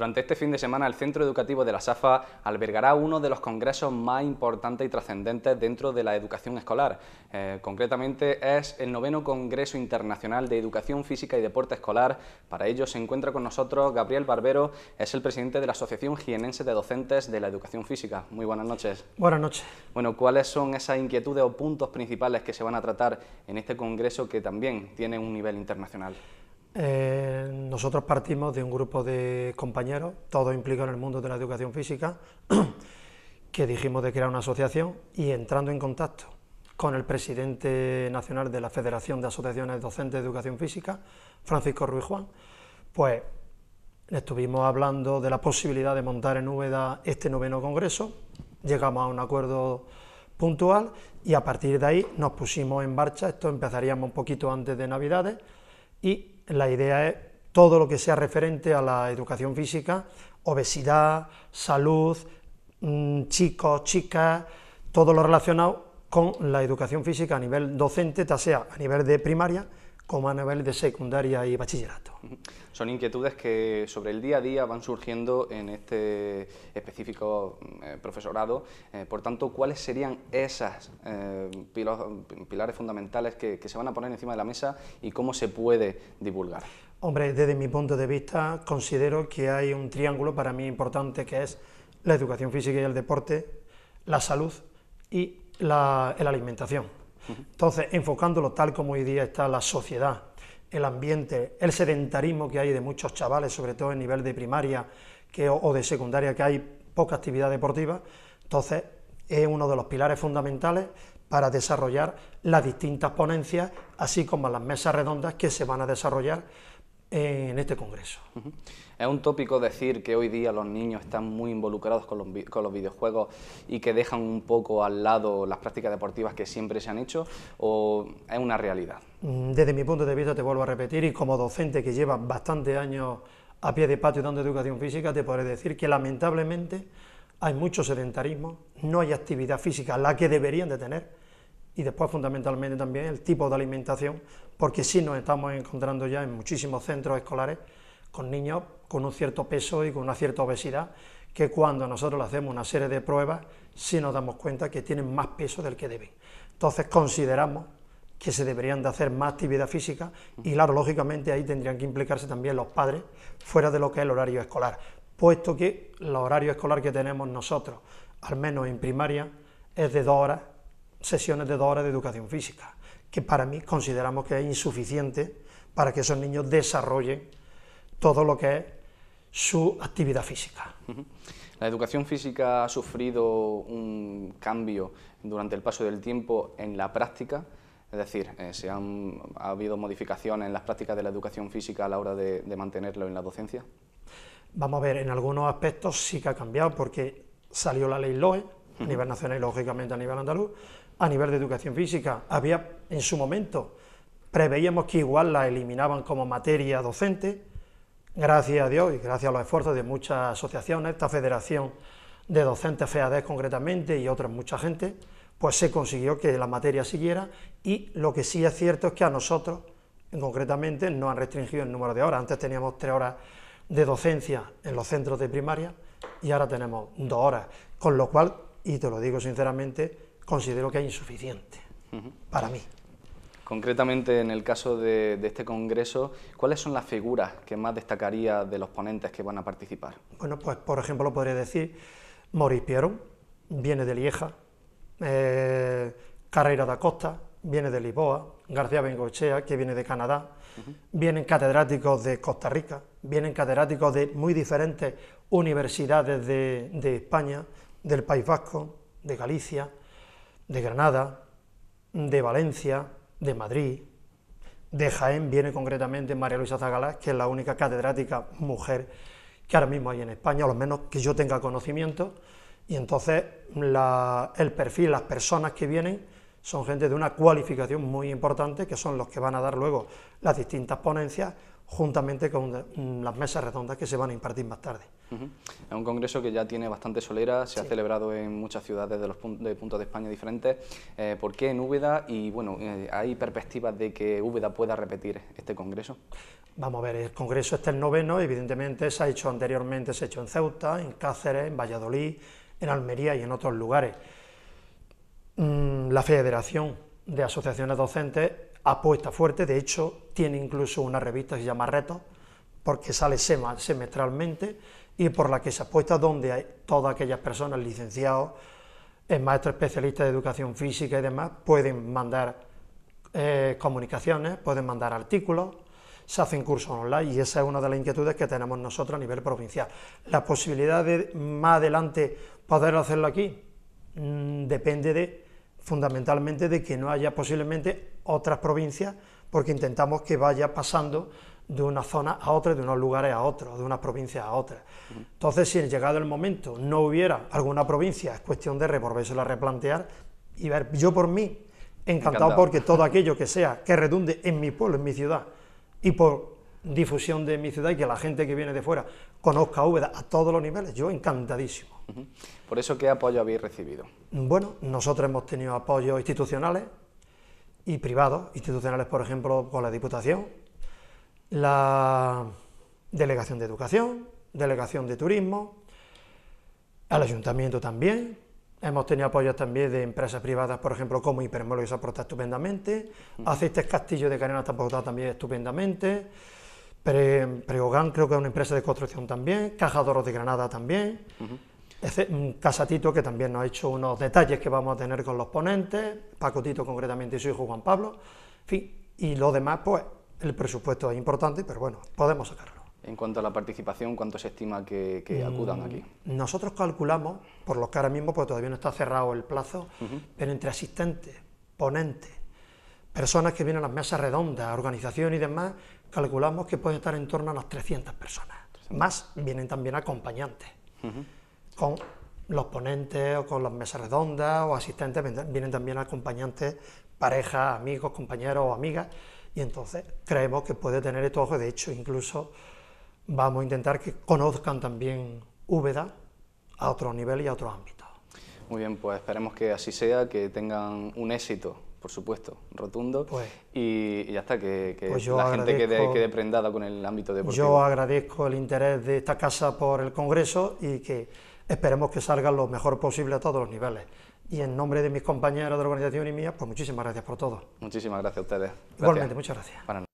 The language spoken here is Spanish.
Durante este fin de semana, el Centro Educativo de la SAFA albergará uno de los congresos más importantes y trascendentes dentro de la educación escolar. Eh, concretamente, es el noveno Congreso Internacional de Educación Física y Deporte Escolar. Para ello se encuentra con nosotros Gabriel Barbero, es el presidente de la Asociación Jienense de Docentes de la Educación Física. Muy buenas noches. Buenas noches. Bueno, ¿cuáles son esas inquietudes o puntos principales que se van a tratar en este congreso que también tiene un nivel internacional? Eh, nosotros partimos de un grupo de compañeros, todos implicados en el mundo de la educación física, que dijimos de crear una asociación y entrando en contacto con el presidente nacional de la Federación de Asociaciones Docentes de Educación Física, Francisco Ruiz Juan, pues estuvimos hablando de la posibilidad de montar en Úbeda este noveno congreso, llegamos a un acuerdo puntual y a partir de ahí nos pusimos en marcha, esto empezaríamos un poquito antes de Navidades y la idea es todo lo que sea referente a la educación física, obesidad, salud, mm, chicos, chicas, todo lo relacionado con la educación física a nivel docente, ya sea a nivel de primaria, como a nivel de secundaria y bachillerato. Son inquietudes que sobre el día a día van surgiendo en este específico mm, eh, profesorado. Eh, por tanto, ¿cuáles serían esas eh, mm, pilares fundamentales que, se van a poner encima de la mesa y cómo se puede divulgar? Hombre, desde mi punto de vista, considero que hay un triángulo para mí importante que es la educación física y el deporte, la salud y la alimentación entonces, enfocándolo tal como hoy día está la sociedad, el ambiente, el sedentarismo que hay de muchos chavales, sobre todo en nivel de primaria o de secundaria, que hay poca actividad deportiva, entonces es uno de los pilares fundamentales para desarrollar las distintas ponencias, así como las mesas redondas que se van a desarrollar en este Congreso. Es un tópico decir que hoy día los niños están muy involucrados con los, videojuegos y que dejan un poco al lado las prácticas deportivas que siempre se han hecho, o es una realidad. Mm, desde mi punto de vista, te vuelvo a repetir, y como docente que lleva bastantes años a pie de patio dando educación física, te podré decir que lamentablemente hay mucho sedentarismo, no hay actividad física, la que deberían de tener, y después fundamentalmente también el tipo de alimentación, porque sí nos estamos encontrando ya en muchísimos centros escolares con niños con un cierto peso y con una cierta obesidad, que cuando nosotros hacemos una serie de pruebas, sí nos damos cuenta que tienen más peso del que deben. Entonces consideramos que se deberían de hacer más actividad física y claro, lógicamente ahí tendrían que implicarse también los padres fuera de lo que es el horario escolar, puesto que el horario escolar que tenemos nosotros, al menos en primaria, es de dos horas sesiones de dos horas de educación física, que para mí consideramos que es insuficiente para que esos niños desarrollen todo lo que es su actividad física. La educación física ha sufrido un cambio durante el paso del tiempo en la práctica, es decir, eh, se han, ha habido modificaciones en las prácticas de la educación física a la hora de, de mantenerlo en la docencia. Vamos a ver, en algunos aspectos sí que ha cambiado porque salió la ley LOE a nivel nacional y lógicamente a nivel andaluz, a nivel de educación física. Había en su momento, preveíamos que igual la eliminaban como materia docente, gracias a Dios y gracias a los esfuerzos de muchas asociaciones, esta federación de docentes FEADES concretamente y otras mucha gente, pues se consiguió que la materia siguiera y lo que sí es cierto es que a nosotros, concretamente, no han restringido el número de horas. Antes teníamos tres horas de docencia en los centros de primaria y ahora tenemos dos horas, con lo cual, y te lo digo sinceramente, considero que es insuficiente para mí. Concretamente, en el caso de, este congreso, ¿cuáles son las figuras que más destacaría de los ponentes que van a participar? Bueno, pues por ejemplo podría decir Maurice Pierron, viene de Lieja, eh, Carrera da Costa, viene de Lisboa, García Bengochea, que viene de Canadá, vienen catedráticos de Costa Rica, vienen catedráticos de muy diferentes universidades de España, del País Vasco, de Galicia, de Granada, de Valencia, de Madrid, de Jaén viene concretamente María Luisa Zagalás, que es la única catedrática mujer que ahora mismo hay en España, a al menos que yo tenga conocimiento, y entonces el perfil, las personas que vienen, son gente de una cualificación muy importante, que son los que van a dar luego las distintas ponencias juntamente con mm, las mesas redondas que se van a impartir más tarde. Es un congreso que ya tiene bastante solera, se ha celebrado en muchas ciudades de los puntos de España diferentes. Eh, ¿Por qué en Úbeda? Y bueno, eh, ¿hay perspectivas de que Úbeda pueda repetir este congreso? Vamos a ver, el congreso este es el noveno, evidentemente se ha hecho anteriormente, se ha hecho en Ceuta, en Cáceres, en Valladolid, en Almería y en otros lugares. Mm, la Federación de Asociaciones Docentes apuesta fuerte, de hecho tiene incluso una revista que se llama Reto, porque sale semestralmente y por la que se apuesta donde hay todas aquellas personas, licenciados, eh, maestros especialistas de educación física y demás, pueden mandar eh, comunicaciones, pueden mandar artículos, se hacen cursos online y esa es una de las inquietudes que tenemos nosotros a nivel provincial. La posibilidad de más adelante poder hacerlo aquí mm, depende de fundamentalmente de que no haya posiblemente otras provincias, porque intentamos que vaya pasando de una zona a otra, de unos lugares a otros, de unas provincias a otra. Entonces, si en llegado el momento no hubiera alguna provincia, es cuestión de revolvérsela a replantear y ver, yo por mí, encantado, porque todo aquello que sea, que redunde en mi pueblo, en mi ciudad, y por difusión de mi ciudad y que la gente que viene de fuera conozca Úbeda a todos los niveles, yo encantadísimo. Por eso, ¿qué apoyo habéis recibido? Bueno, nosotros hemos tenido apoyos institucionales, y privados, institucionales, por ejemplo, con la Diputación, la Delegación de Educación, Delegación de Turismo, al Ayuntamiento también. Hemos tenido apoyos también de empresas privadas, por ejemplo, como Hipermolo, que se aporta estupendamente. Aceites Castillo de Canela está aportado también estupendamente. creo que es una empresa de construcción también. Caja de de Granada también. Casatito, que también nos ha hecho unos detalles que vamos a tener con los ponentes, Pacotito concretamente y su hijo Juan Pablo, y lo demás, pues el presupuesto es importante, pero bueno, podemos sacarlo. En cuanto a la participación, ¿cuánto se estima que, mm, acudan aquí? Nosotros calculamos, por lo que ahora mismo pues, todavía no está cerrado el plazo, pero entre asistentes, ponentes, personas que vienen a las mesas redondas, organización y demás, calculamos que puede estar en torno a las 300 personas. Más vienen también acompañantes con los ponentes o con las mesas redondas o asistentes, vienen también acompañantes, parejas, amigos, compañeros o amigas, y entonces creemos que puede tener estos ojos, de hecho incluso vamos a intentar que conozcan también Úbeda a otro nivel y a otros ámbito. Muy bien, pues esperemos que así sea, que tengan un éxito, por supuesto, rotundo, pues y, ya está, que, pues la gente quede, quede prendada con el ámbito deportivo. Yo agradezco el interés de esta casa por el Congreso y que esperemos que salga lo mejor posible a todos los niveles. Y en nombre de mis compañeros de organización y mía, pues muchísimas gracias por todo. Muchísimas gracias a ustedes. Igualmente, muchas gracias.